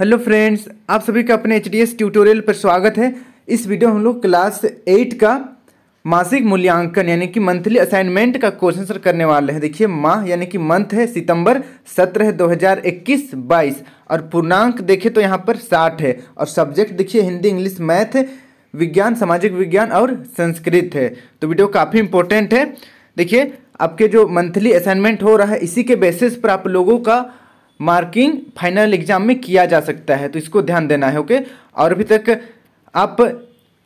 Hello friends आप सभी का अपने एच डी एस ट्यूटोरियल पर स्वागत है इस वीडियो हम लोग क्लास एट का मासिक मूल्यांकन यानी कि मंथली असाइनमेंट का क्वेश्चन सर करने वाले हैं देखिए माह यानी कि मंथ है सितंबर सत्रह है दो हज़ार इक्कीस बाईस और पूर्णांक देखिए तो यहाँ पर साठ है और सब्जेक्ट देखिए हिंदी इंग्लिश मैथ विज्ञान सामाजिक विज्ञान और संस्कृत है तो वीडियो काफ़ी इंपॉर्टेंट है देखिए आपके जो मंथली असाइनमेंट हो रहा है इसी के बेसिस पर आप लोगों का मार्किंग फाइनल एग्जाम में किया जा सकता है तो इसको ध्यान देना है ओके और अभी तक आप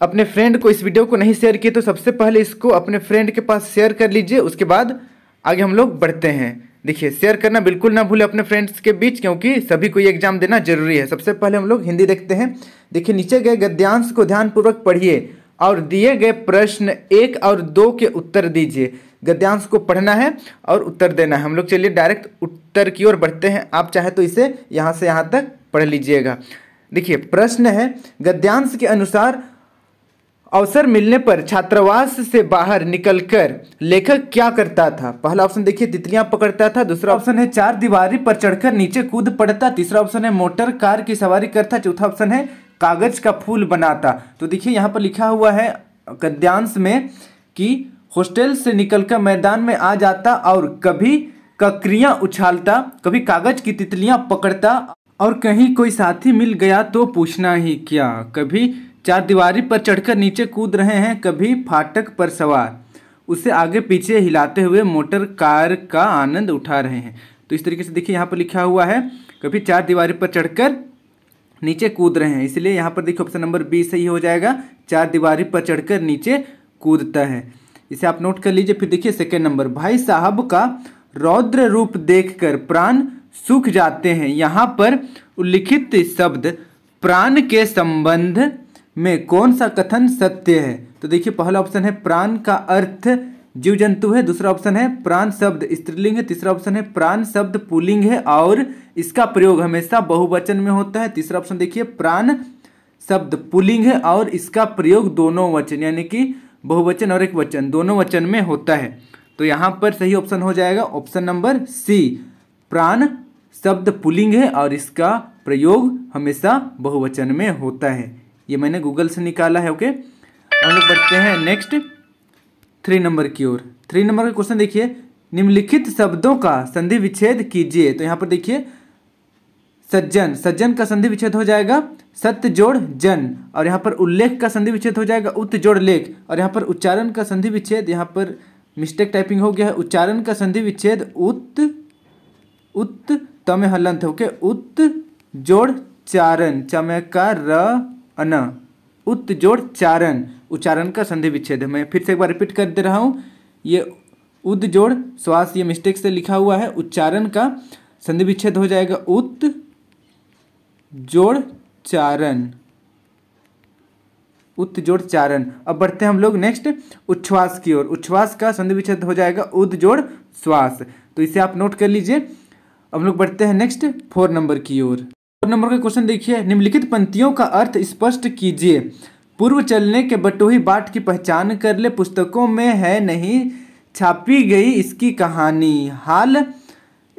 अपने फ्रेंड को इस वीडियो को नहीं शेयर किए तो सबसे पहले इसको अपने फ्रेंड के पास शेयर कर लीजिए उसके बाद आगे हम लोग बढ़ते हैं देखिए शेयर करना बिल्कुल ना भूले अपने फ्रेंड्स के बीच क्योंकि सभी को ये एग्जाम देना जरूरी है सबसे पहले हम लोग हिंदी देखते हैं देखिए नीचे गए गद्यांश को ध्यानपूर्वक पढ़िए और दिए गए प्रश्न एक और दो के उत्तर दीजिए गद्यांश को पढ़ना है और उत्तर देना है हम लोग चलिए डायरेक्ट उत्तर की ओर बढ़ते हैं आप चाहे तो इसे यहाँ से यहाँ तक पढ़ लीजिएगा देखिए प्रश्न है गद्यांश के अनुसार अवसर मिलने पर छात्रावास से बाहर निकलकर लेखक क्या करता था पहला ऑप्शन देखिए तितलियां पकड़ता था दूसरा ऑप्शन है चार दीवारी पर चढ़कर नीचे कूद पड़ता तीसरा ऑप्शन है मोटर कार की सवारी करता चौथा ऑप्शन है कागज का फूल बनाता तो देखिए यहाँ पर लिखा हुआ है गद्यांश में कि हॉस्टल से निकलकर मैदान में आ जाता और कभी ककरियां उछालता कभी कागज की तितलियाँ पकड़ता और कहीं कोई साथी मिल गया तो पूछना ही क्या कभी चार दीवारी पर चढ़कर नीचे कूद रहे हैं कभी फाटक पर सवार उसे आगे पीछे हिलाते हुए मोटर कार का आनंद उठा रहे हैं तो इस तरीके से देखिए यहाँ पर लिखा हुआ है कभी चार दीवारी पर चढ़कर नीचे कूद रहे हैं इसलिए यहाँ पर देखिए ऑप्शन नंबर बी सही हो जाएगा चार दीवारी पर चढ़कर नीचे कूदता है इसे आप नोट कर लीजिए फिर देखिए सेकेंड नंबर भाई साहब का रौद्र रूप देखकर प्राण सूख जाते हैं यहाँ पर उल्लिखित शब्द प्राण के संबंध में कौन सा कथन सत्य है तो देखिए पहला ऑप्शन है प्राण का अर्थ जीव जंतु है दूसरा ऑप्शन है प्राण शब्द स्त्रीलिंग है तीसरा ऑप्शन है प्राण शब्द पुलिंग है और इसका प्रयोग हमेशा बहुवचन में होता है तीसरा ऑप्शन देखिए प्राण शब्द पुलिंग है और इसका प्रयोग दोनों वचन यानी कि बहुवचन और एक वचन दोनों वचन में होता है तो यहाँ पर सही ऑप्शन हो जाएगा ऑप्शन नंबर सी प्राण शब्द पुलिंग है और इसका प्रयोग हमेशा बहुवचन में होता है ये मैंने गूगल से निकाला है ओके हम लोग बढ़ते हैं नेक्स्ट थ्री नंबर की ओर थ्री नंबर का क्वेश्चन देखिए निम्नलिखित शब्दों का संधि विच्छेद कीजिए तो यहाँ पर देखिए सज्जन सज्जन का संधि विच्छेद हो जाएगा सत्य जोड़ जन और यहाँ पर उल्लेख का संधि विच्छेद हो जाएगा उत्त जोड़ लेख और यहाँ पर उच्चारण का संधि विच्छेद यहाँ पर मिस्टेक टाइपिंग हो गया है उच्चारण का संधि विच्छेद उत्त उत्त तमे हलंत ओके उत्त जोड़ चारण चमे का र अन उत्त जोड़ चारण उच्चारण का संधि विच्छेद है मैं फिर से एक बार रिपीट कर दे रहा हूँ ये उद जोड़ श्वास ये मिस्टेक से लिखा हुआ है उच्चारण का संधि विच्छेद हो जाएगा उत्त जोड़ चारण चारण अब बढ़ते हैं हम लोग नेक्स्ट उच्छ्वास की ओर उच्छ्वास का संधि विच्छेद हो जाएगा उदजोड़ श्वास तो इसे आप नोट कर लीजिए हम लोग बढ़ते हैं नेक्स्ट फोर नंबर की ओर फोर नंबर का क्वेश्चन देखिए निम्नलिखित पंक्तियों का अर्थ स्पष्ट कीजिए पूर्व चलने के बटोही बाट की पहचान कर ले पुस्तकों में है नहीं छापी गई इसकी कहानी हाल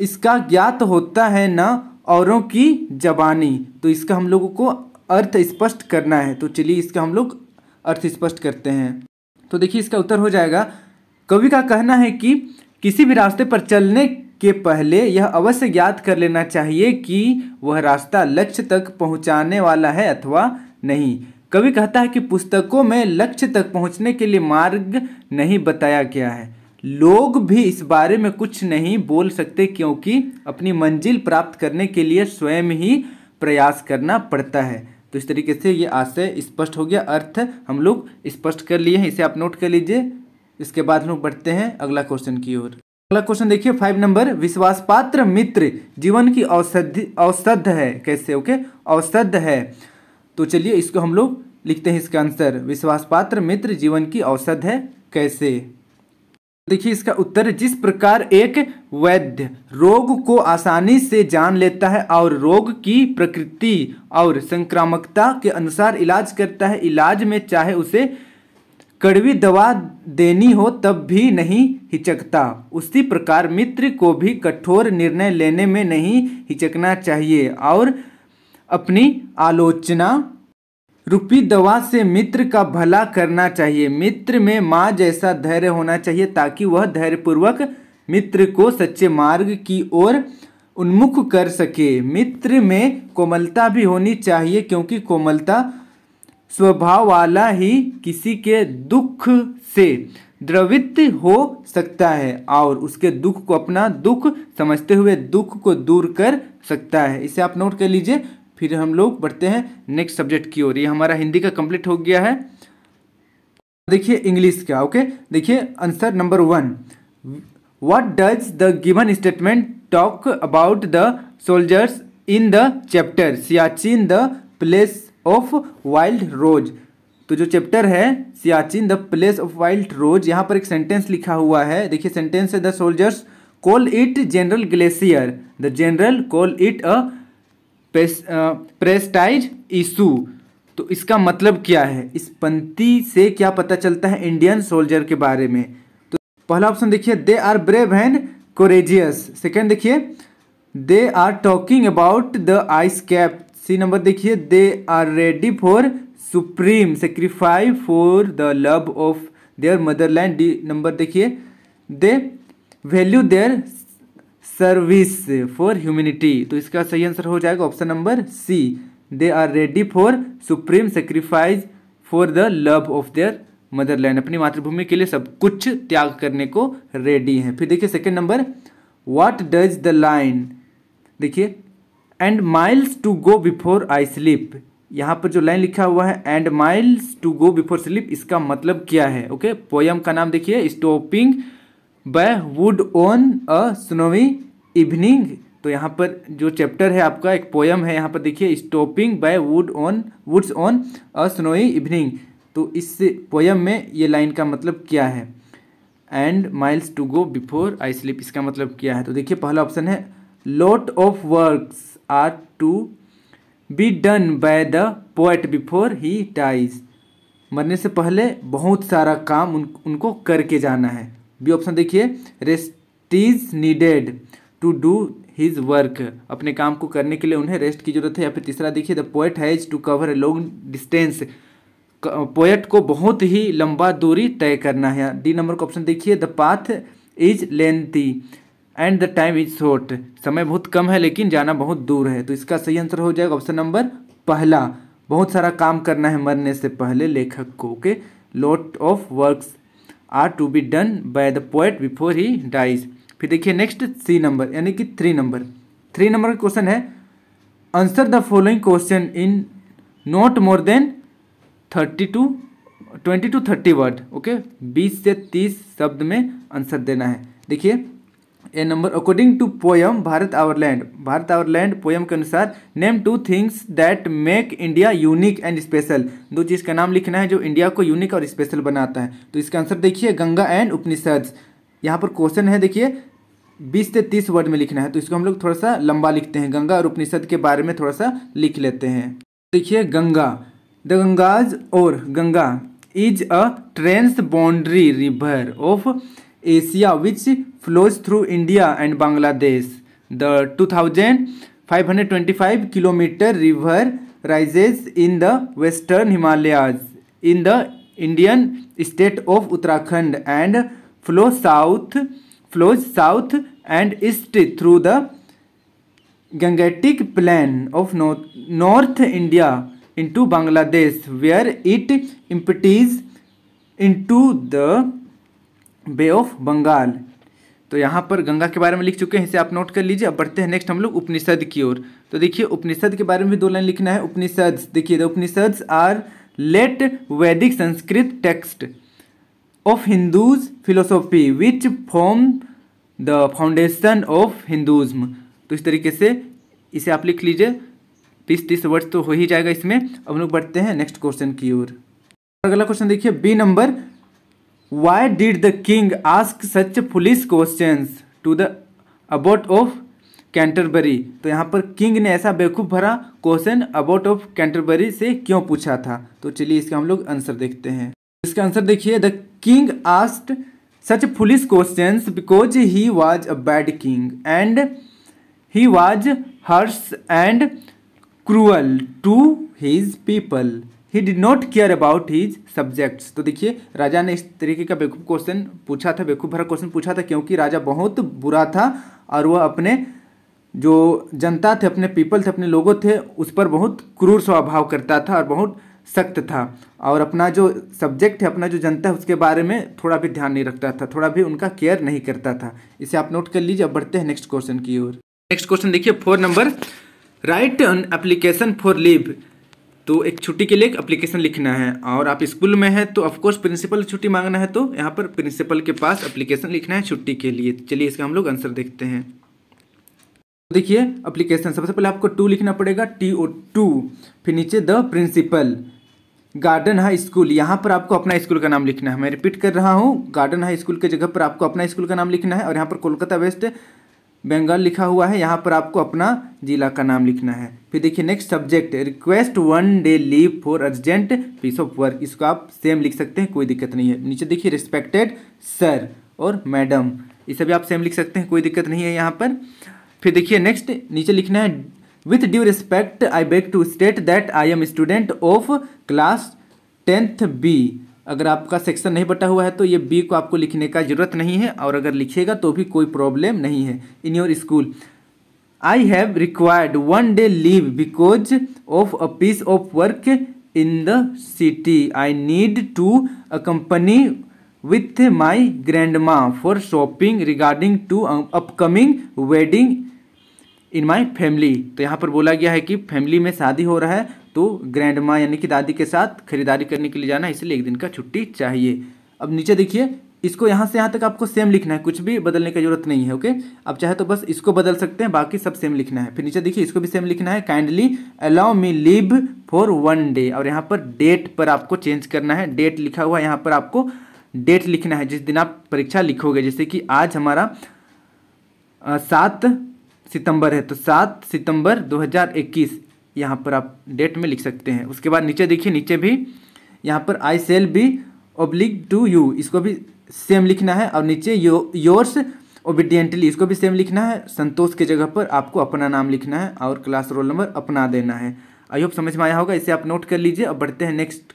इसका ज्ञात होता है ना औरों की जबानी तो इसका हम लोगों को अर्थ स्पष्ट करना है तो चलिए इसका हम लोग अर्थ स्पष्ट करते हैं तो देखिए इसका उत्तर हो जाएगा कवि का कहना है कि किसी भी रास्ते पर चलने के पहले यह अवश्य ज्ञात कर लेना चाहिए कि वह रास्ता लक्ष्य तक पहुंचाने वाला है अथवा नहीं कवि कहता है कि पुस्तकों में लक्ष्य तक पहुंचने के लिए मार्ग नहीं बताया गया है लोग भी इस बारे में कुछ नहीं बोल सकते क्योंकि अपनी मंजिल प्राप्त करने के लिए स्वयं ही प्रयास करना पड़ता है तो इस तरीके से ये आशय स्पष्ट हो गया अर्थ हम लोग स्पष्ट कर लिए हैं इसे आप नोट कर लीजिए इसके बाद हम लोग बढ़ते हैं अगला क्वेश्चन की ओर अगला क्वेश्चन देखिए फाइव नंबर विश्वास पात्र मित्र जीवन की औषधि औषध है कैसे ओके औषध है तो चलिए इसको हम लोग लिखते हैं इसका आंसर विश्वास पात्र मित्र जीवन की औषध है कैसे देखिए इसका उत्तर जिस प्रकार एक वैद्य रोग को आसानी से जान लेता है और रोग की प्रकृति और संक्रामकता के अनुसार इलाज करता है इलाज में चाहे उसे कड़वी दवा देनी हो तब भी नहीं हिचकता उसी प्रकार मित्र को भी कठोर निर्णय लेने में नहीं हिचकना चाहिए और अपनी आलोचना रुपी दवा से मित्र का भला करना चाहिए मित्र में माँ जैसा धैर्य होना चाहिए ताकि वह धैर्यपूर्वक मित्र को सच्चे मार्ग की ओर उन्मुख कर सके मित्र में कोमलता भी होनी चाहिए क्योंकि कोमलता स्वभाव वाला ही किसी के दुख से द्रवित हो सकता है और उसके दुख को अपना दुख समझते हुए दुख को दूर कर सकता है इसे आप नोट कर लीजिए फिर हम लोग बढ़ते हैं नेक्स्ट सब्जेक्ट की ओर ये हमारा हिंदी का कंप्लीट हो गया है देखिए इंग्लिश का ओके देखिए answer number one what does the given statement talk about the soldiers in the chapter Siachen the place of wild rose तो जो चैप्टर है Siachen the place of wild rose यहाँ पर एक सेंटेंस लिखा हुआ है देखिए सेंटेंस है the soldiers call it general glacier the general call it a prestige issue तो इसका मतलब क्या है इस पंक्ति से क्या पता चलता है इंडियन सोल्जर के बारे में तो पहला ऑप्शन देखिए they are brave and courageous second देखिए they are talking about the ice cap C number देखिए they are ready for supreme sacrifice for the love of their motherland D number देखिए they value their service for humanity तो इसका सही answer हो जाएगा option number C they are ready for supreme sacrifice for the love of their motherland अपनी मातृभूमि के लिए सब कुछ त्याग करने को रेडी हैं फिर देखिए second number what does the line देखिए and miles to go before I sleep यहाँ पर जो लाइन लिखा हुआ है and miles to go before sleep इसका मतलब क्या है ओके okay? पोयम का नाम देखिए stopping by wood on a snowy evening तो यहाँ पर जो चैप्टर है आपका एक पोयम है यहाँ पर देखिए stopping by wood on woods on a snowy evening तो इस पोयम में ये लाइन का मतलब क्या है and miles to go before I sleep इसका मतलब क्या है तो देखिए पहला ऑप्शन है lot of works are to be done by the poet before he dies मरने से पहले बहुत सारा काम उन, उनको करके जाना है बी ऑप्शन देखिए rest is needed to do his work अपने काम को करने के लिए उन्हें रेस्ट की जरूरत है या फिर तीसरा देखिए the poet has to cover a long distance poet को बहुत ही लंबा दूरी तय करना है डी नंबर का ऑप्शन देखिए the path is lengthy and the time is short समय बहुत कम है लेकिन जाना बहुत दूर है तो इसका सही आंसर हो जाएगा ऑप्शन नंबर पहला बहुत सारा काम करना है मरने से पहले लेखक को okay lot of works are to be done by the poet before he dies फिर देखिए नेक्स्ट थ्री नंबर यानी कि थ्री नंबर थ्री नंबर का क्वेश्चन है answer the following question in not more than thirty to twenty to thirty word okay बीस से तीस शब्द में आंसर देना है देखिए A number according to poem Bharat our land Bharat our land poem के अनुसार name two things that make India unique and special दो चीज़ का नाम लिखना है जो इंडिया को यूनिक और स्पेशल बनाता है तो इसका आंसर देखिए गंगा एंड उपनिषद यहाँ पर क्वेश्चन है देखिए बीस से तीस वर्ड में लिखना है तो इसको हम लोग थोड़ा सा लंबा लिखते हैं गंगा और उपनिषद के बारे में थोड़ा सा लिख लेते हैं देखिए गंगा द गंगाज और Ganga is a trans boundary river of Asia which flows through India and Bangladesh. The 2525 kilometer river rises in the western Himalayas in the Indian state of Uttarakhand and flows south flows south and east through the Gangetic plain of north, north India into Bangladesh where it empties into the Bay of Bengal. तो यहाँ पर गंगा के बारे में लिख चुके हैं इसे आप नोट कर लीजिए अब बढ़ते हैं नेक्स्ट हम लोग उपनिषद की ओर तो देखिए उपनिषद के बारे में भी दो लाइन लिखना है उपनिषद देखिए the Upanishad are late Vedic Sanskrit texts of Hindus philosophy which form the foundation of Hinduism तो इस तरीके से इसे आप लिख लीजिए तीस तीस वर्ष तो हो ही जाएगा इसमें अब लोग बढ़ते हैं नेक्स्ट क्वेश्चन की ओर अगला क्वेश्चन देखिए B number why did the king ask such foolish question to the abbot of Canterbury तो यहाँ पर किंग ने ऐसा बेवकूफ़ भरा क्वेश्चन अबाउट ऑफ कैंटरबरी से क्यों पूछा था तो चलिए इसका हम लोग आंसर देखते हैं इसका आंसर देखिए the king asked such foolish question because he was a bad king and he was harsh and cruel to his people he did not care about his subjects तो देखिए राजा ने इस तरीके का बेवकूफ़ क्वेश्चन पूछा था बेवकूफ़ भरा क्वेश्चन पूछा था क्योंकि राजा बहुत बुरा था और वह अपने जो जनता थे अपने पीपल थे अपने लोगों थे उस पर बहुत क्रूर स्वभाव करता था और बहुत सख्त था और अपना जो सब्जेक्ट है अपना जो जनता है उसके बारे में थोड़ा भी ध्यान नहीं रखता था थोड़ा भी उनका केयर नहीं करता था इसे आप नोट कर लीजिए अब बढ़ते हैं नेक्स्ट क्वेश्चन की ओर नेक्स्ट क्वेश्चन देखिए four number write an application for leave तो एक छुट्टी के लिए एक अप्लीकेशन लिखना है और आप स्कूल में हैं तो ऑफकोर्स प्रिंसिपल छुट्टी मांगना है तो यहाँ पर प्रिंसिपल के पास अप्लीकेशन लिखना है छुट्टी के लिए चलिए इसका हम लोग आंसर देखते हैं देखिए अप्लीकेशन सबसे पहले आपको टू लिखना पड़ेगा टी ओ टू फिर नीचे the principal garden high school यहाँ पर आपको अपना स्कूल का नाम लिखना है मैं रिपीट कर रहा हूँ गार्डन हाई स्कूल के जगह पर आपको अपना स्कूल का नाम लिखना है और यहाँ पर कोलकाता वेस्ट बंगाल लिखा हुआ है यहाँ पर आपको अपना जिला का नाम लिखना है फिर देखिए next subject request one day leave for urgent piece of work इसको आप सेम लिख सकते हैं कोई दिक्कत नहीं है नीचे देखिए रिस्पेक्टेड सर और मैडम इसे भी आप सेम लिख सकते हैं कोई दिक्कत नहीं है यहाँ पर फिर देखिए नेक्स्ट नीचे लिखना है with due respect I beg to state that I am student of class tenth B अगर आपका सेक्शन नहीं बटा हुआ है तो ये बी को आपको लिखने का ज़रूरत नहीं है और अगर लिखेगा तो भी कोई प्रॉब्लम नहीं है in your school I have required one day leave because of a piece of work in the city I need to a company with my grandma for shopping regarding to upcoming wedding in my family तो यहाँ पर बोला गया है कि family में शादी हो रहा है तो ग्रैंड माँ यानी कि दादी के साथ खरीदारी करने के लिए जाना है इसलिए एक दिन का छुट्टी चाहिए अब नीचे देखिए इसको यहाँ से यहाँ तक आपको सेम लिखना है कुछ भी बदलने की जरूरत नहीं है ओके अब चाहे तो बस इसको बदल सकते हैं बाकी सब सेम लिखना है फिर नीचे देखिए इसको भी सेम लिखना है kindly allow me leave for one day और यहाँ पर डेट पर आपको चेंज करना है डेट लिखा हुआ है यहाँ पर आपको डेट लिखना है जिस दिन आप परीक्षा लिखोगे जैसे कि आज हमारा सात सितंबर है तो सात सितंबर 2021 यहाँ पर आप डेट में लिख सकते हैं उसके बाद नीचे देखिए नीचे भी यहाँ पर I shall be obliged to you इसको भी सेम लिखना है और नीचे यो योर्स ओबिडियंटली इसको भी सेम लिखना है संतोष के जगह पर आपको अपना नाम लिखना है और क्लास रोल नंबर अपना देना है आई होप समझ में आया होगा इसे आप नोट कर लीजिए अब बढ़ते हैं नेक्स्ट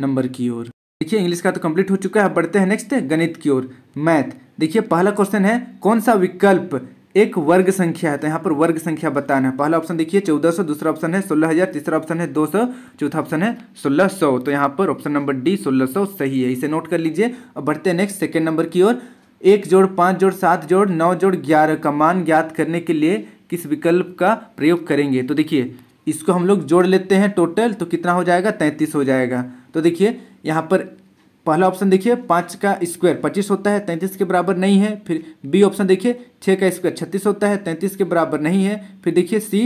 नंबर की ओर देखिए इंग्लिश का तो कंप्लीट हो चुका है बढ़ते हैं नेक्स्ट गणित की ओर मैथ देखिए पहला क्वेश्चन है कौन सा विकल्प एक वर्ग संख्या है तो यहाँ पर वर्ग संख्या बताना है पहला ऑप्शन देखिए चौदह सौ दूसरा ऑप्शन है सोलह हजार तीसरा ऑप्शन है दो सौ चौथा ऑप्शन है सोलह सौ तो यहाँ पर ऑप्शन नंबर डी सोलह सौ सही है इसे नोट कर लीजिए अब बढ़ते हैं नेक्स्ट सेकेंड नंबर की ओर एक जोड़ पाँच जोड़ सात जोड़ नौ जोड़ ग्यारह का मान ज्ञात करने के लिए किस विकल्प का प्रयोग करेंगे तो देखिए इसको हम लोग जोड़ लेते हैं टोटल तो कितना हो जाएगा तैंतीस हो जाएगा तो देखिए यहाँ पर पहला ऑप्शन देखिए पाँच का स्क्वायर पच्चीस होता है तैंतीस के बराबर नहीं है फिर बी ऑप्शन देखिए छः का स्क्वायर छत्तीस होता है तैंतीस के बराबर नहीं है फिर देखिए सी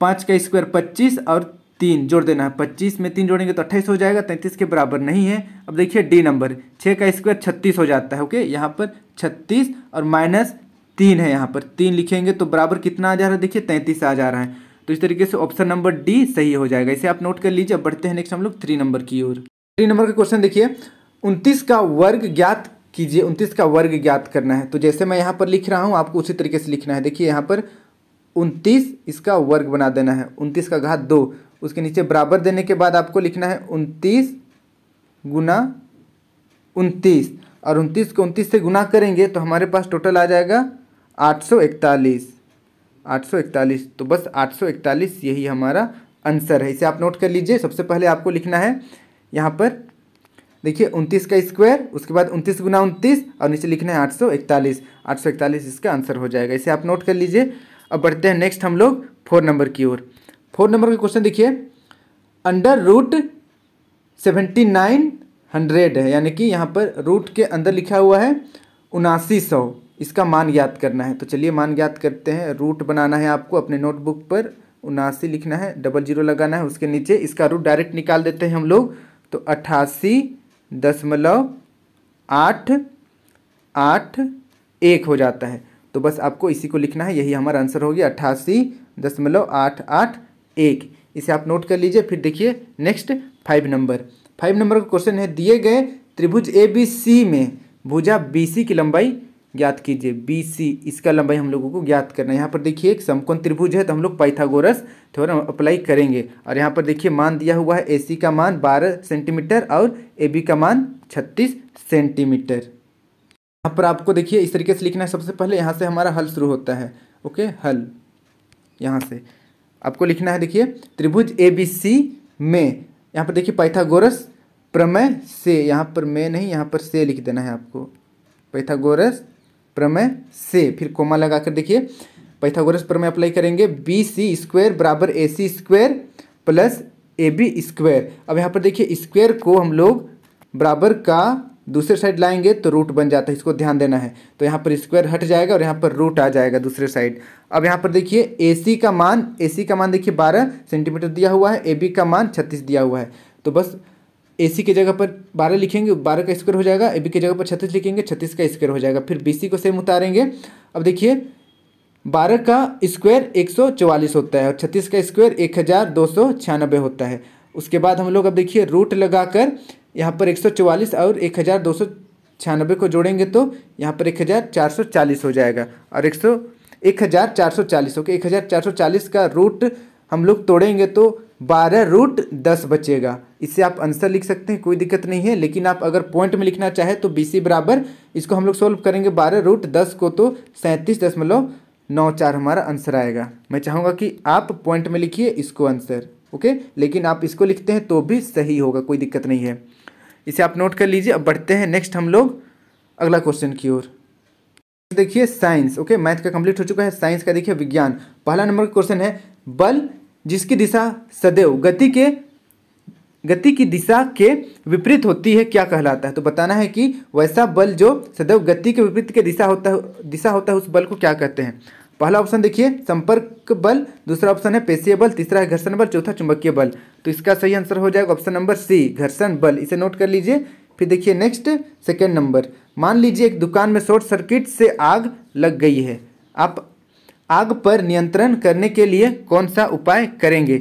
पाँच का स्क्वायर पच्चीस और तीन जोड़ देना है पच्चीस में तीन जोड़ेंगे तो अट्ठाईस हो जाएगा तैंतीस के बराबर नहीं है अब देखिए डी नंबर छः का स्क्वायर छत्तीस हो जाता है ओके यहाँ पर छत्तीस और माइनस तीन है यहाँ पर तीन लिखेंगे तो बराबर कितना आ जा रहा है देखिए तैंतीस आ जा रहा है तो इस तरीके से ऑप्शन नंबर डी सही हो जाएगा इसे आप नोट कर लीजिए अब बढ़ते हैं नेक्स्ट हम लोग थ्री नंबर की ओर थ्री नंबर का क्वेश्चन देखिए उनतीस का वर्ग ज्ञात कीजिए उनतीस का वर्ग ज्ञात करना है तो जैसे मैं यहाँ पर लिख रहा हूँ आपको उसी तरीके से लिखना है देखिए यहाँ पर उनतीस इसका वर्ग बना देना है उनतीस का घात दो उसके नीचे बराबर देने के बाद आपको लिखना है उनतीस गुना उनतीस और उनतीस को उनतीस से गुना करेंगे तो हमारे पास टोटल आ जाएगा आठ सौ इकतालीस आठ सौ इकतालीस तो बस आठ सौ इकतालीस यही हमारा आंसर है इसे आप नोट कर लीजिए सबसे पहले आपको लिखना है यहाँ पर देखिए उनतीस का स्क्वायर उसके बाद उनतीस गुना उनतीस और नीचे लिखना है आठ सौ इकतालीस आठ सौ इकतालीस इसका आंसर हो जाएगा इसे आप नोट कर लीजिए अब बढ़ते हैं नेक्स्ट हम लोग फोर नंबर की ओर फोर नंबर का क्वेश्चन देखिए under root seventy nine hundred है यानी कि यहाँ पर रूट के अंदर लिखा हुआ है उनासी सौ इसका मान ज्ञात करना है तो चलिए मान ज्ञात करते हैं रूट बनाना है आपको अपने नोटबुक पर उनासी लिखना है डबल जीरो लगाना है उसके नीचे इसका रूट डायरेक्ट निकाल देते हैं हम लोग तो अट्ठासी दशमलव आठ आठ एक हो जाता है तो बस आपको इसी को लिखना है यही हमारा आंसर हो गया अट्ठासी दशमलव आठ आठ एक इसे आप नोट कर लीजिए फिर देखिए next five number five number का क्वेश्चन है दिए गए त्रिभुज ए बी सी में भुजा बी सी की लंबाई ज्ञात कीजिए बी सी इसका लंबाई हम लोगों को ज्ञात करना है यहाँ पर देखिए एक समकोण त्रिभुज है तो हम लोग पाइथागोरस थ्योरम अप्लाई करेंगे और यहाँ पर देखिए मान दिया हुआ है ए सी का मान बारह सेंटीमीटर और ए बी का मान छत्तीस सेंटीमीटर यहाँ पर आपको देखिए इस तरीके से लिखना है सबसे पहले यहाँ से हमारा हल शुरू होता है ओके हल यहाँ से आपको लिखना है देखिए त्रिभुज ए बी सी में यहाँ पर देखिए पाइथागोरस प्रमेय से यहाँ पर मैं नहीं यहाँ पर से लिख देना है आपको पैथागोरस प्रमेय से फिर कोमा लगा कर देखिए पैथागोरस प्रमेय अप्लाई करेंगे बी सी स्क्वायर बराबर A C square plus A B square अब यहाँ पर देखिए स्क्वायर को हम लोग बराबर का दूसरे साइड लाएंगे तो रूट बन जाता है इसको ध्यान देना है तो यहाँ पर स्क्वायर हट जाएगा और यहाँ पर रूट आ जाएगा दूसरे साइड अब यहाँ पर देखिए ए का मान ए का मान देखिए बारह सेंटीमीटर दिया हुआ है ए का मान छत्तीस दिया हुआ है तो बस ए सी की जगह पर बारह लिखेंगे बारह का स्क्वायर हो जाएगा ए बी की जगह पर छत्तीस लिखेंगे छत्तीस का स्क्वायर हो जाएगा फिर बी सी को सेम उतारेंगे अब देखिए बारह का स्क्वायर एक सौ चवालीस होता है और छत्तीस का स्क्वायर एक हज़ार दो सौ छियानबे होता है उसके बाद हम लोग अब देखिए रूट लगा कर यहाँ पर एक सौ चवालीस और एक हज़ार दो सौ छियानबे को जोड़ेंगे तो यहाँ पर एक हज़ार चार सौ चालीस हो जाएगा और एक सौ एक हज़ार चार सौ चालीस ओके एक हज़ार चार सौ चालीस का रूट हम लोग तोड़ेंगे तो बारह रूट दस बचेगा इससे आप आंसर लिख सकते हैं कोई दिक्कत नहीं है लेकिन आप अगर पॉइंट में लिखना चाहे तो बी बराबर इसको हम लोग सोल्व करेंगे बारह रूट दस को तो सैंतीस दशमलव नौ चार हमारा आंसर आएगा मैं चाहूँगा कि आप पॉइंट में लिखिए इसको आंसर ओके लेकिन आप इसको लिखते हैं तो भी सही होगा कोई दिक्कत नहीं है इसे आप नोट कर लीजिए अब बढ़ते हैं नेक्स्ट हम लोग अगला क्वेश्चन की ओर देखिए साइंस ओके मैथ का कंप्लीट हो चुका है साइंस का देखिए विज्ञान पहला नंबर का क्वेश्चन है बल जिसकी दिशा सदैव गति के गति की दिशा के विपरीत होती है क्या कहलाता है तो बताना है कि वैसा बल जो सदैव गति के विपरीत के दिशा होता है दिशा होता है उस बल को क्या कहते हैं पहला ऑप्शन देखिए संपर्क बल दूसरा ऑप्शन है पेशीय बल तीसरा है घर्षण बल चौथा चुंबकीय बल तो इसका सही आंसर हो जाएगा ऑप्शन नंबर सी घर्षण बल इसे नोट कर लीजिए फिर देखिए नेक्स्ट सेकेंड नंबर मान लीजिए एक दुकान में शॉर्ट सर्किट से आग लग गई है आप आग पर नियंत्रण करने के लिए कौन सा उपाय करेंगे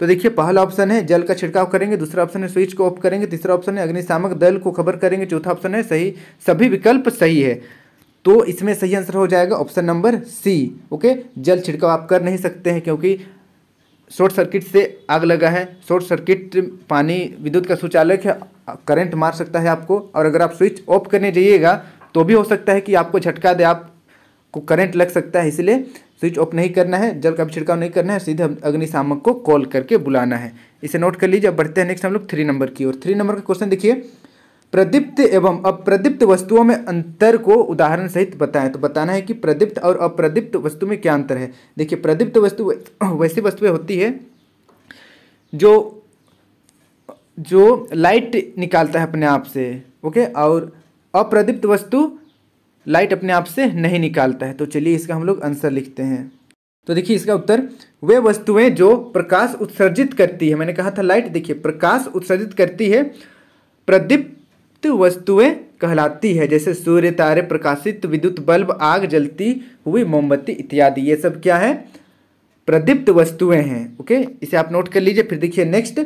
तो देखिए पहला ऑप्शन है जल का छिड़काव करेंगे दूसरा ऑप्शन है स्विच को ऑफ करेंगे तीसरा ऑप्शन है अग्निशामक दल को खबर करेंगे चौथा ऑप्शन है सही सभी विकल्प सही है तो इसमें सही आंसर हो जाएगा ऑप्शन नंबर सी ओके जल छिड़काव आप कर नहीं सकते हैं क्योंकि शॉर्ट सर्किट से आग लगा है शॉर्ट सर्किट पानी विद्युत का सुचालक है करंट मार सकता है आपको और अगर आप स्विच ऑफ करने जाइएगा तो भी हो सकता है कि आपको झटका दे आप को करंट लग सकता है इसलिए स्विच ऑफ नहीं करना है जल का भी छिड़काव नहीं करना है सीधे अग्निशामक को कॉल करके बुलाना है इसे नोट कर लीजिए अब बढ़ते हैं नेक्स्ट हम लोग थ्री नंबर की और थ्री नंबर का क्वेश्चन देखिए प्रदीप्त एवं अप्रदीप्त वस्तुओं में अंतर को उदाहरण सहित बताएं तो बताना है कि प्रदीप्त और अप्रदीप्त वस्तु में क्या अंतर है देखिए प्रदीप्त वस्तु वैसी वस्तुएं होती है जो जो लाइट निकालता है अपने आप से ओके और अप्रदीप्त वस्तु लाइट अपने आप से नहीं निकालता है तो चलिए इसका हम लोग आंसर लिखते हैं तो देखिए इसका उत्तर वे वस्तुएं जो प्रकाश उत्सर्जित करती है मैंने कहा था लाइट देखिए प्रकाश उत्सर्जित करती है प्रदीप्त वस्तुएं कहलाती है जैसे सूर्य तारे प्रकाशित विद्युत बल्ब आग जलती हुई मोमबत्ती इत्यादि ये सब क्या है प्रदीप्त वस्तुएं हैं ओके इसे आप नोट कर लीजिए फिर देखिए नेक्स्ट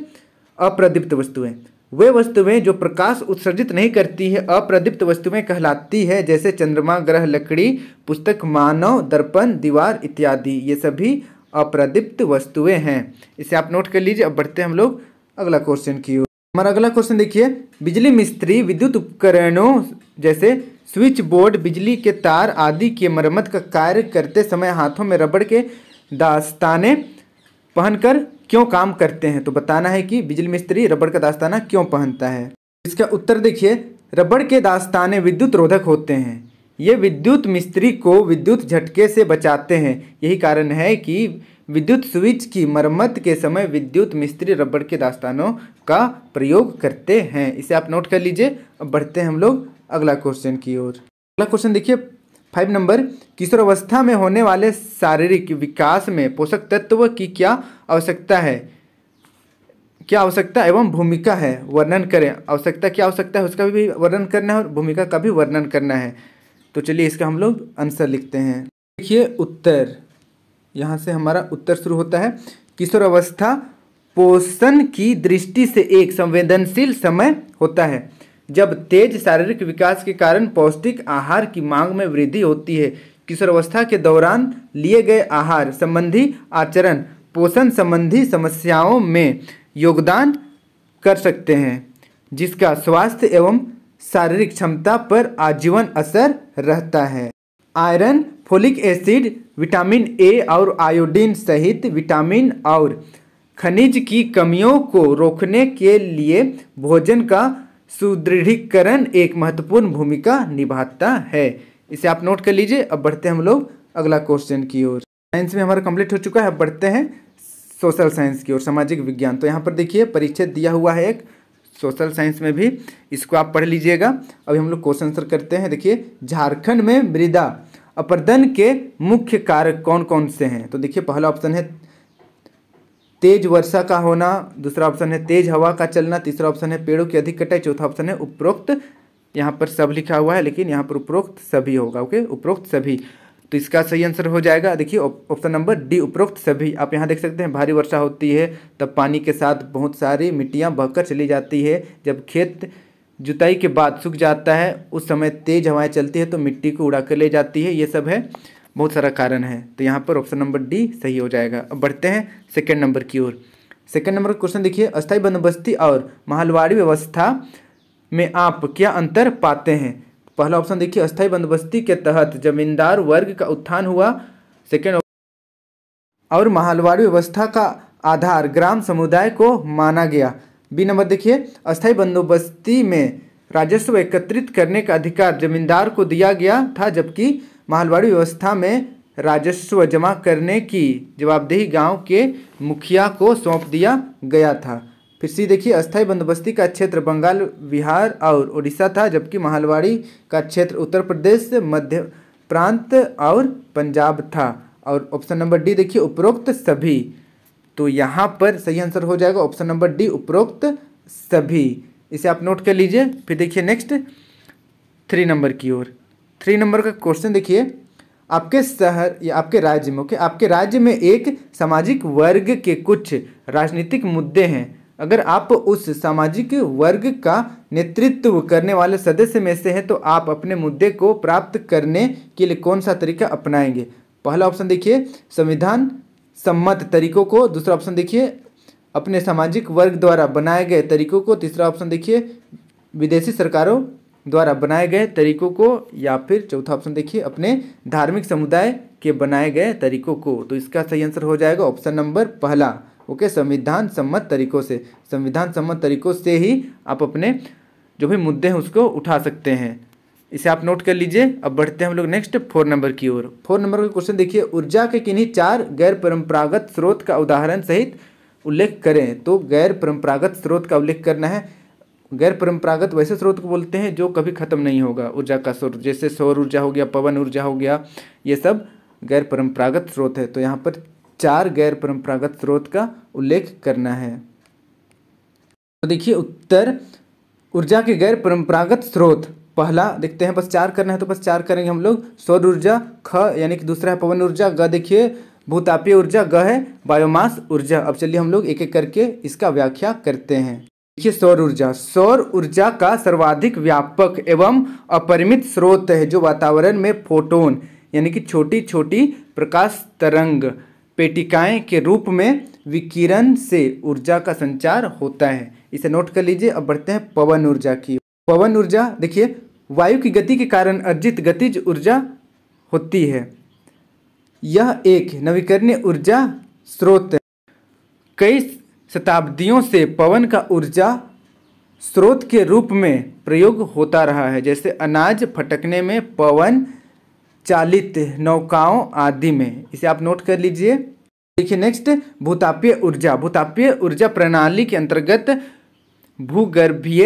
अप्रदीप्त वस्तुएं वे वस्तुएं जो प्रकाश उत्सर्जित नहीं करती है अप्रदीप्त वस्तुएं कहलाती है जैसे चंद्रमा ग्रह लकड़ी पुस्तक मानव दर्पण दीवार इत्यादि ये सभी अप्रदीप्त वस्तुएं हैं इसे आप नोट कर लीजिए अब बढ़ते हैं हम लोग अगला क्वेश्चन की ओर हमारा अगला क्वेश्चन देखिए बिजली मिस्त्री विद्युत उपकरणों जैसे स्विच बोर्ड बिजली के तार आदि की मरम्मत का कार्य करते समय हाथों में रबड़ के दास्ताने पहनकर क्यों काम करते हैं तो बताना है कि बिजली मिस्त्री रबड़ का दास्ताना क्यों पहनता है इसका उत्तर देखिए रबड़ के दास्ताने विद्युत रोधक होते हैं ये विद्युत मिस्त्री को विद्युत झटके से बचाते हैं यही कारण है कि विद्युत स्विच की मरम्मत के समय विद्युत मिस्त्री रबड़ के दास्तानों का प्रयोग करते हैं इसे आप नोट कर लीजिए अब बढ़ते हैं हम लोग अगला क्वेश्चन की ओर अगला क्वेश्चन देखिए फाइव नंबर किशोरावस्था में होने वाले शारीरिक विकास में पोषक तत्व की क्या आवश्यकता है क्या आवश्यकता एवं भूमिका है वर्णन करें आवश्यकता क्या आवश्यकता है उसका भी वर्णन करना है और भूमिका का भी वर्णन करना है तो चलिए इसका हम लोग आंसर लिखते हैं देखिए उत्तर यहाँ से हमारा उत्तर शुरू होता है किशोरावस्था पोषण की दृष्टि से एक संवेदनशील समय होता है जब तेज शारीरिक विकास के कारण पौष्टिक आहार की मांग में वृद्धि होती है किशोरावस्था के दौरान लिए गए आहार संबंधी आचरण पोषण संबंधी समस्याओं में योगदान कर सकते हैं जिसका स्वास्थ्य एवं शारीरिक क्षमता पर आजीवन असर रहता है iron folic acid vitamin A और आयोडीन सहित विटामिन और खनिज की कमियों को रोकने के लिए भोजन का सुदृढ़ीकरण एक महत्वपूर्ण भूमिका निभाता है इसे आप नोट कर लीजिए अब बढ़ते हैं हम लोग अगला क्वेश्चन की ओर साइंस में हमारा कंप्लीट हो चुका है अब बढ़ते हैं सोशल साइंस की ओर सामाजिक विज्ञान तो यहाँ पर देखिए परिच्छेद दिया हुआ है एक सोशल साइंस में भी इसको आप पढ़ लीजिएगा अभी हम लोग क्वेश्चन आंसर करते हैं देखिए झारखंड में मृदा अपरदन के मुख्य कारक कौन कौन से हैं तो देखिए पहला ऑप्शन है तेज वर्षा का होना दूसरा ऑप्शन है तेज हवा का चलना तीसरा ऑप्शन है पेड़ों की अधिक कटाई चौथा ऑप्शन है उपरोक्त यहाँ पर सब लिखा हुआ है लेकिन यहाँ पर उपरोक्त सभी होगा ओके उपरोक्त सभी तो इसका सही आंसर हो जाएगा देखिए ऑप्शन नंबर डी उपरोक्त सभी आप यहाँ देख सकते हैं भारी वर्षा होती है तब पानी के साथ बहुत सारी मिट्टियाँ बहकर चली जाती है जब खेत जुताई के बाद सूख जाता है उस समय तेज हवाएं चलती है तो मिट्टी को उड़ा कर ले जाती है ये सब है बहुत सारा कारण है तो यहाँ पर ऑप्शन नंबर डी सही हो जाएगा अब बढ़ते हैं सेकेंड नंबर की ओर सेकेंड नंबर का क्वेश्चन देखिए अस्थायी बंदोबस्ती और महलवाड़ी व्यवस्था में आप क्या अंतर पाते हैं पहला ऑप्शन देखिए अस्थायी बंदोबस्ती के तहत जमींदार वर्ग का उत्थान हुआ सेकेंड और महालवाड़ी व्यवस्था का आधार ग्राम समुदाय को माना गया बी नंबर देखिए अस्थायी बंदोबस्ती में राजस्व एकत्रित करने का अधिकार जमींदार को दिया गया था जबकि माहवाड़ी व्यवस्था में राजस्व जमा करने की जवाबदेही गांव के मुखिया को सौंप दिया गया था फिर सी देखिए अस्थायी बंदोबस्ती का क्षेत्र बंगाल बिहार और उड़ीसा था जबकि माहवाड़ी का क्षेत्र उत्तर प्रदेश मध्य प्रांत और पंजाब था और ऑप्शन नंबर डी देखिए उपरोक्त सभी तो यहाँ पर सही आंसर हो जाएगा ऑप्शन नंबर डी उपरोक्त सभी इसे आप नोट कर लीजिए फिर देखिए नेक्स्ट थ्री नंबर की ओर थ्री नंबर का क्वेश्चन देखिए आपके शहर या आपके राज्य में ओके आपके राज्य में एक सामाजिक वर्ग के कुछ राजनीतिक मुद्दे हैं अगर आप उस सामाजिक वर्ग का नेतृत्व करने वाले सदस्य में से हैं तो आप अपने मुद्दे को प्राप्त करने के लिए कौन सा तरीका अपनाएंगे पहला ऑप्शन देखिए संविधान सम्मत तरीकों को दूसरा ऑप्शन देखिए अपने सामाजिक वर्ग द्वारा बनाए गए तरीकों को तीसरा ऑप्शन देखिए विदेशी सरकारों द्वारा बनाए गए तरीकों को या फिर चौथा ऑप्शन देखिए अपने धार्मिक समुदाय के बनाए गए तरीकों को तो इसका सही आंसर हो जाएगा ऑप्शन नंबर पहला ओके संविधान सम्मत तरीकों से संविधान सम्मत तरीकों से ही आप अपने जो भी मुद्दे हैं उसको उठा सकते हैं इसे आप नोट कर लीजिए अब बढ़ते हैं हम लोग नेक्स्ट फोर नंबर की ओर फोर नंबर का क्वेश्चन देखिए ऊर्जा के किन्हीं चार गैर परंपरागत स्रोत का उदाहरण सहित उल्लेख करें तो गैर परंपरागत स्रोत का उल्लेख करना है गैर परंपरागत वैसे स्रोत को बोलते हैं जो कभी ख़त्म नहीं होगा ऊर्जा का स्रोत जैसे सौर ऊर्जा हो गया पवन ऊर्जा हो गया ये सब गैर परंपरागत स्रोत है तो यहाँ पर चार गैर परंपरागत स्रोत का उल्लेख करना है तो देखिए उत्तर ऊर्जा के गैर परंपरागत स्रोत पहला देखते हैं बस चार करना है तो बस चार करेंगे हम लोग सौर ऊर्जा ख यानी कि दूसरा है पवन ऊर्जा ग देखिए भूतापीय ऊर्जा ग है बायोमास ऊर्जा अब चलिए हम लोग एक एक करके इसका व्याख्या करते हैं देखिए सौर ऊर्जा सौर ऊर्जा का सर्वाधिक व्यापक एवं अपरिमित स्रोत है जो वातावरण में फोटोन यानी कि छोटी छोटी प्रकाश तरंग पेटिकाएं के रूप में विकिरण से ऊर्जा का संचार होता है इसे नोट कर लीजिए अब बढ़ते हैं पवन ऊर्जा की पवन ऊर्जा देखिए वायु की गति के कारण अर्जित गतिज ऊर्जा होती है यह एक नवीकरणीय ऊर्जा स्रोत है कई शताब्दियों से पवन का ऊर्जा स्रोत के रूप में प्रयोग होता रहा है जैसे अनाज फटकने में पवन चालित नौकाओं आदि में इसे आप नोट कर लीजिए देखिए नेक्स्ट भूतापीय ऊर्जा भूतापीय ऊर्जा प्रणाली के अंतर्गत भूगर्भीय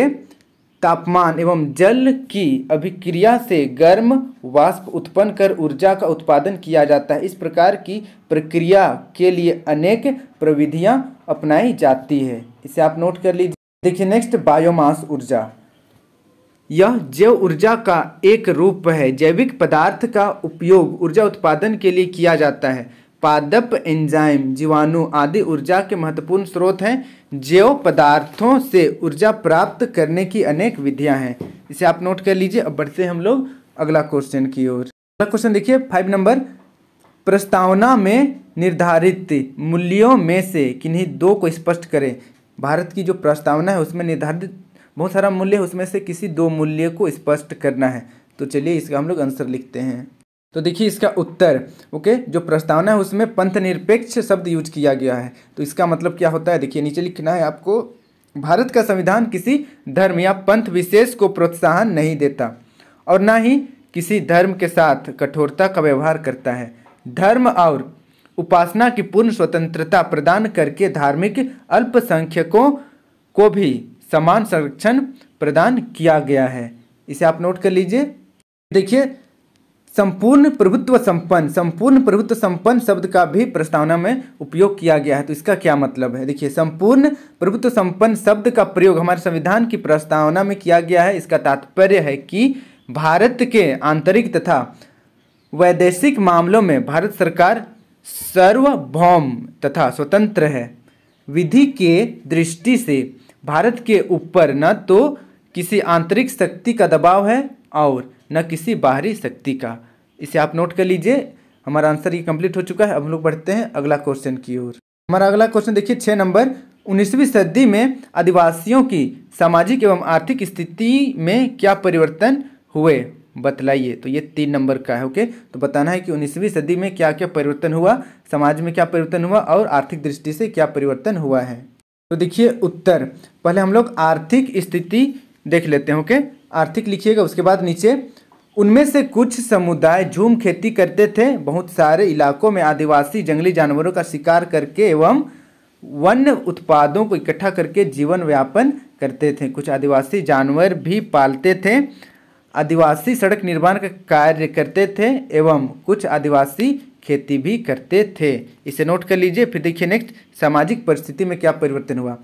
तापमान एवं जल की अभिक्रिया से गर्म वाष्प उत्पन्न कर ऊर्जा का उत्पादन किया जाता है इस प्रकार की प्रक्रिया के लिए अनेक प्रविधियां अपनाई जाती है इसे आप नोट कर लीजिए देखिए नेक्स्ट बायोमास ऊर्जा यह जैव ऊर्जा का एक रूप है जैविक पदार्थ का उपयोग ऊर्जा उत्पादन के लिए किया जाता है पादप एंजाइम जीवाणु आदि ऊर्जा के महत्वपूर्ण स्रोत हैं जैव पदार्थों से ऊर्जा प्राप्त करने की अनेक विधियां हैं इसे आप नोट कर लीजिए अब बढ़ते हैं हम लोग अगला क्वेश्चन की ओर अगला क्वेश्चन देखिए फाइव नंबर प्रस्तावना में निर्धारित मूल्यों में से किन्हीं दो को स्पष्ट करें भारत की जो प्रस्तावना है उसमें निर्धारित बहुत सारा मूल्य है उसमें से किसी दो मूल्य को स्पष्ट करना है तो चलिए इसका हम लोग आंसर लिखते हैं तो देखिए इसका उत्तर ओके जो प्रस्तावना है उसमें पंथ निरपेक्ष शब्द यूज किया गया है तो इसका मतलब क्या होता है देखिए नीचे लिखना है आपको भारत का संविधान किसी धर्म या पंथ विशेष को प्रोत्साहन नहीं देता और ना ही किसी धर्म के साथ कठोरता का व्यवहार करता है धर्म और उपासना की पूर्ण स्वतंत्रता प्रदान करके धार्मिक अल्पसंख्यकों को भी समान संरक्षण प्रदान किया गया है इसे आप नोट कर लीजिए देखिए संपूर्ण प्रभुत्व संपन्न संपूर्ण प्रभुत्व संपन्न शब्द का भी प्रस्तावना में उपयोग किया गया है तो इसका क्या मतलब है देखिए संपूर्ण प्रभुत्व संपन्न शब्द का प्रयोग हमारे संविधान की प्रस्तावना में किया गया है इसका तात्पर्य है कि भारत के आंतरिक तथा वैदेशिक मामलों में भारत सरकार सर्वभौम तथा स्वतंत्र है विधि के दृष्टि से भारत के ऊपर न तो किसी आंतरिक शक्ति का दबाव है और न किसी बाहरी शक्ति का इसे आप नोट कर लीजिए हमारा आंसर ये कंप्लीट हो चुका है अब हम लोग बढ़ते हैं अगला क्वेश्चन की ओर हमारा अगला क्वेश्चन देखिए छः नंबर उन्नीसवीं सदी में आदिवासियों की सामाजिक एवं आर्थिक स्थिति में क्या परिवर्तन हुए बतलाइए तो ये तीन नंबर का है ओके तो बताना है कि उन्नीसवीं सदी में क्या क्या परिवर्तन हुआ समाज में क्या परिवर्तन हुआ और आर्थिक दृष्टि से क्या परिवर्तन हुआ है तो देखिए उत्तर पहले हम लोग आर्थिक स्थिति देख लेते हैं ओके आर्थिक लिखिएगा उसके बाद नीचे उनमें से कुछ समुदाय झूम खेती करते थे बहुत सारे इलाकों में आदिवासी जंगली जानवरों का शिकार करके एवं वन उत्पादों को इकट्ठा करके जीवन व्यापन करते थे कुछ आदिवासी जानवर भी पालते थे आदिवासी सड़क निर्माण का कार्य करते थे एवं कुछ आदिवासी खेती भी करते थे इसे नोट कर लीजिए फिर देखिए नेक्स्ट सामाजिक परिस्थिति में क्या परिवर्तन हुआ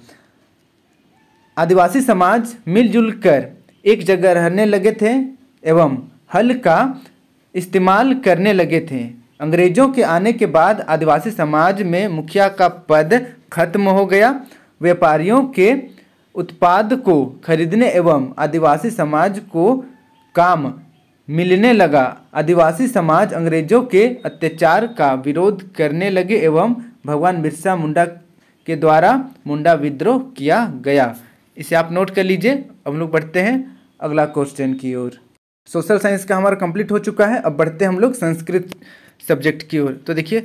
आदिवासी समाज मिलजुल कर एक जगह रहने लगे थे एवं हल का इस्तेमाल करने लगे थे अंग्रेजों के आने के बाद आदिवासी समाज में मुखिया का पद खत्म हो गया व्यापारियों के उत्पाद को खरीदने एवं आदिवासी समाज को काम मिलने लगा आदिवासी समाज अंग्रेजों के अत्याचार का विरोध करने लगे एवं भगवान बिरसा मुंडा के द्वारा मुंडा विद्रोह किया गया इसे आप नोट कर लीजिए हम लोग बढ़ते हैं अगला क्वेश्चन की ओर सोशल साइंस का हमारा कंप्लीट हो चुका है अब बढ़ते हम लोग संस्कृत सब्जेक्ट की ओर तो देखिए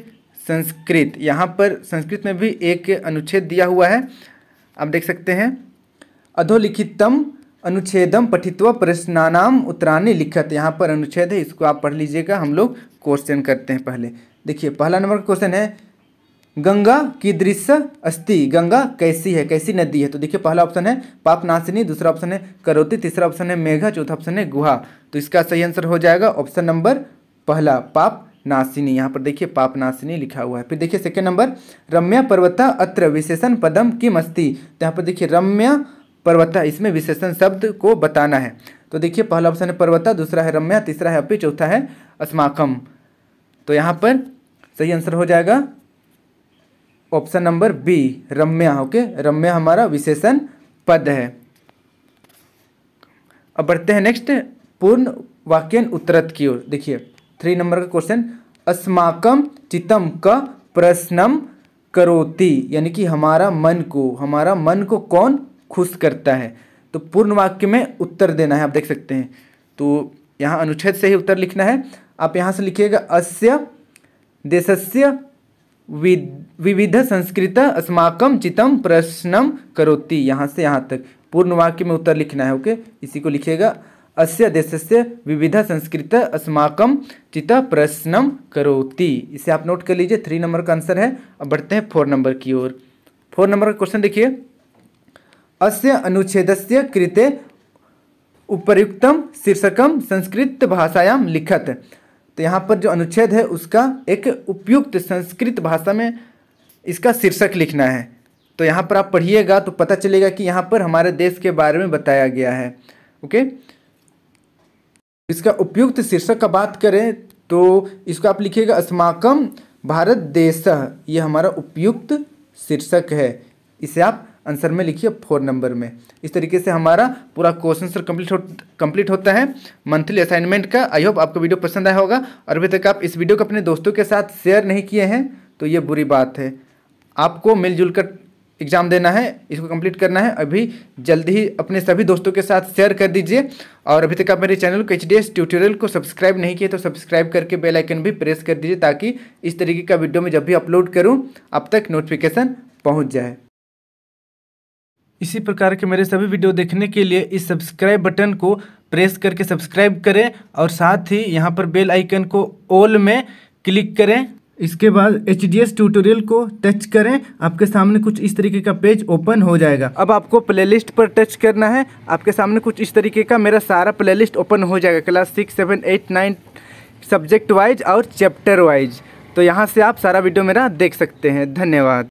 संस्कृत यहाँ पर संस्कृत में भी एक अनुच्छेद दिया हुआ है आप देख सकते हैं अधोलिखितम अनुच्छेदम पठित्व प्रश्नानाम उत्तराने लिखत यहाँ पर अनुच्छेद है इसको आप पढ़ लीजिएगा हम लोग क्वेश्चन करते हैं पहले देखिए पहला नंबर का क्वेश्चन है गंगा की दृश्य अस्थि गंगा कैसी है कैसी नदी है तो देखिए पहला ऑप्शन है पापनाशिनी दूसरा ऑप्शन है करोती तीसरा ऑप्शन है मेघा चौथा ऑप्शन है गुहा तो इसका सही आंसर हो जाएगा ऑप्शन नंबर पहला पाप नासिनी यहाँ पर देखिए पाप नासिनी लिखा हुआ है फिर देखिए सेकेंड नंबर रम्या पर्वता अत्र विशेषण पदम किम अस्ति तो यहाँ पर देखिए रम्या पर्वता इसमें विशेषण शब्द को बताना है तो देखिए पहला ऑप्शन है पर्वता दूसरा है रम्या तीसरा है अपि चौथा है अस्माकम तो यहाँ पर सही आंसर हो जाएगा ऑप्शन नंबर बी रम्या ओके रम्या हमारा विशेषण पद है अब बढ़ते हैं नेक्स्ट पूर्ण वाक्यन उत्तरत की ओर देखिए थ्री नंबर का क्वेश्चन अस्माकम चितम का प्रश्नम करोति यानी कि हमारा मन को हमारा मन को कौन खुश करता है तो पूर्ण वाक्य में उत्तर देना है आप देख सकते हैं तो यहाँ अनुच्छेद से ही उत्तर लिखना है आप यहाँ से लिखिएगा अस्य देशस्य विविध संस्कृत अस्माकम चितम प्रश्नम करोति यहाँ से यहाँ तक पूर्ण वाक्य में उत्तर लिखना है ओके इसी को लिखिएगा अस्य देशस्य विविध संस्कृत अस्माकम चित प्रश्नम करोति इसे आप नोट कर लीजिए थ्री नंबर का आंसर है अब बढ़ते हैं फोर नंबर की ओर फोर नंबर का क्वेश्चन देखिए अस्य अनुच्छेदस्य कृते उपयुक्त शीर्षकम संस्कृत भाषायाम लिखत तो यहाँ पर जो अनुच्छेद है उसका एक उपयुक्त संस्कृत भाषा में इसका शीर्षक लिखना है तो यहाँ पर आप पढ़िएगा तो पता चलेगा कि यहाँ पर हमारे देश के बारे में बताया गया है ओके इसका उपयुक्त शीर्षक का बात करें तो इसको आप लिखिएगा अस्माकम भारत देश ये हमारा उपयुक्त शीर्षक है इसे आप आंसर में लिखिए फोर नंबर में इस तरीके से हमारा पूरा क्वेश्चन सर कंप्लीट हो कंप्लीट होता है मंथली असाइनमेंट का आई होप आपको वीडियो पसंद आया होगा और अभी तक आप इस वीडियो को अपने दोस्तों के साथ शेयर नहीं किए हैं तो ये बुरी बात है आपको मिलजुल कर एग्ज़ाम देना है इसको कंप्लीट करना है अभी जल्दी ही अपने सभी दोस्तों के साथ शेयर कर दीजिए और अभी तक आप मेरे चैनल को एच डी एस ट्यूटोरियल को सब्सक्राइब नहीं किया तो सब्सक्राइब करके बेल आइकन भी प्रेस कर दीजिए ताकि इस तरीके का वीडियो में जब भी अपलोड करूँ आप तक नोटिफिकेशन पहुँच जाए इसी प्रकार के मेरे सभी वीडियो देखने के लिए इस सब्सक्राइब बटन को प्रेस करके सब्सक्राइब करें और साथ ही यहाँ पर बेल आइकन को ऑल में क्लिक करें इसके बाद एच डी एस ट्यूटोरियल को टच करें आपके सामने कुछ इस तरीके का पेज ओपन हो जाएगा अब आपको प्लेलिस्ट पर टच करना है आपके सामने कुछ इस तरीके का मेरा सारा प्लेलिस्ट ओपन हो जाएगा class six seven eight nine subject wise और चैप्टर वाइज तो यहाँ से आप सारा वीडियो मेरा देख सकते हैं धन्यवाद